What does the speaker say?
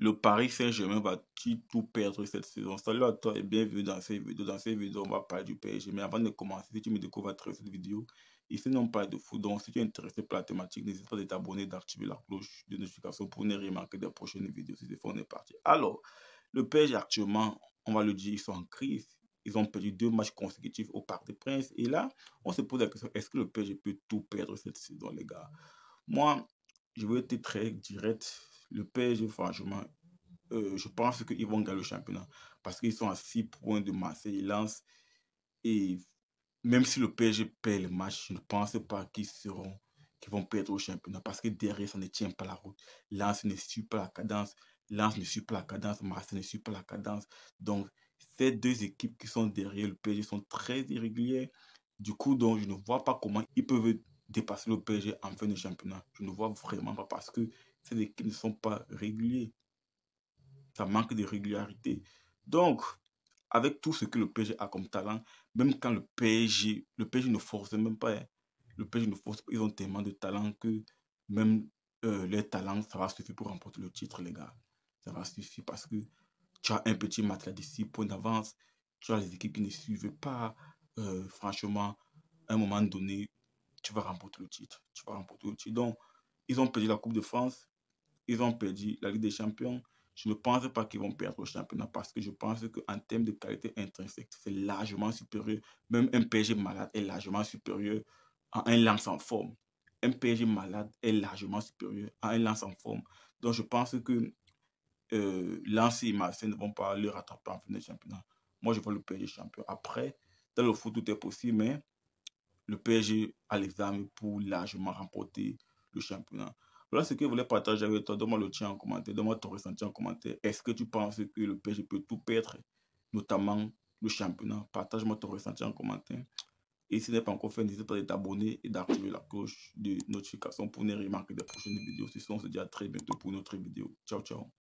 le Paris Saint-Germain va-t-il tout perdre cette saison Salut à toi et bienvenue dans cette vidéo. Dans cette vidéo, on va parler du PSG. Mais avant de commencer, si tu me découvres à travers cette vidéo, ici non pas de foot. Donc, si tu es intéressé par la thématique, n'hésite pas à t'abonner, d'activer la cloche de notification pour ne rien manquer des prochaines vidéos. C'est fait, on est parti. Alors, le PSG actuellement, on va le dire, ils sont en crise. Ils ont perdu deux matchs consécutifs au Parc des Princes. Et là, on se pose la question, est-ce que le PSG peut tout perdre cette saison, les gars Moi, je vais être très direct. Le PSG, franchement, euh, je pense qu'ils vont gagner le championnat parce qu'ils sont à 6 points de Marseille, lancent Et même si le PSG perd le match, je ne pense pas qu'ils seront qu'ils vont perdre au championnat parce que derrière, ça ne tient pas la route. Lance ne suit pas la cadence. Lance ne suit pas la cadence. Marseille ne suit pas la cadence. Donc, ces deux équipes qui sont derrière le PSG sont très irrégulières. Du coup, donc, je ne vois pas comment ils peuvent dépasser le PSG en fin de championnat. Je ne vois vraiment pas parce que ces équipes ne sont pas régulières Ça manque de régularité. Donc, avec tout ce que le PSG a comme talent, même quand le PSG, le PSG ne force même pas, hein. le PSG ne force pas, ils ont tellement de talent que même euh, les talents, ça va suffire pour remporter le titre, les gars. Ça va suffire parce que tu as un petit matelas de 6 points d'avance, tu as les équipes qui ne suivent pas. Euh, franchement, à un moment donné, tu vas remporter le titre. Tu vas remporter le titre. Donc, ils ont perdu la Coupe de France, ils ont perdu la Ligue des Champions. Je ne pense pas qu'ils vont perdre le championnat parce que je pense qu'en termes de qualité intrinsèque, c'est largement supérieur. Même un PSG malade est largement supérieur à un lance en forme. Un PSG malade est largement supérieur à un lance en forme. Donc je pense que euh, Lens et Marseille ne vont pas le rattraper en fin de championnat. Moi, je vois le PSG champion. Après, dans le foot, tout est possible, mais le PSG à l'examen pour largement remporter le championnat. Voilà ce que je voulais partager avec toi. Donne-moi le tien en commentaire. Donne-moi ton ressenti en commentaire. Est-ce que tu penses que le PSG peut tout perdre, notamment le championnat Partage-moi ton ressenti en commentaire. Et si ce n'est pas encore fait, n'hésite pas à t'abonner et d'activer la cloche de notification pour ne rien manquer des prochaines vidéos. Sinon, on se dit à très bientôt pour une autre vidéo. Ciao, ciao.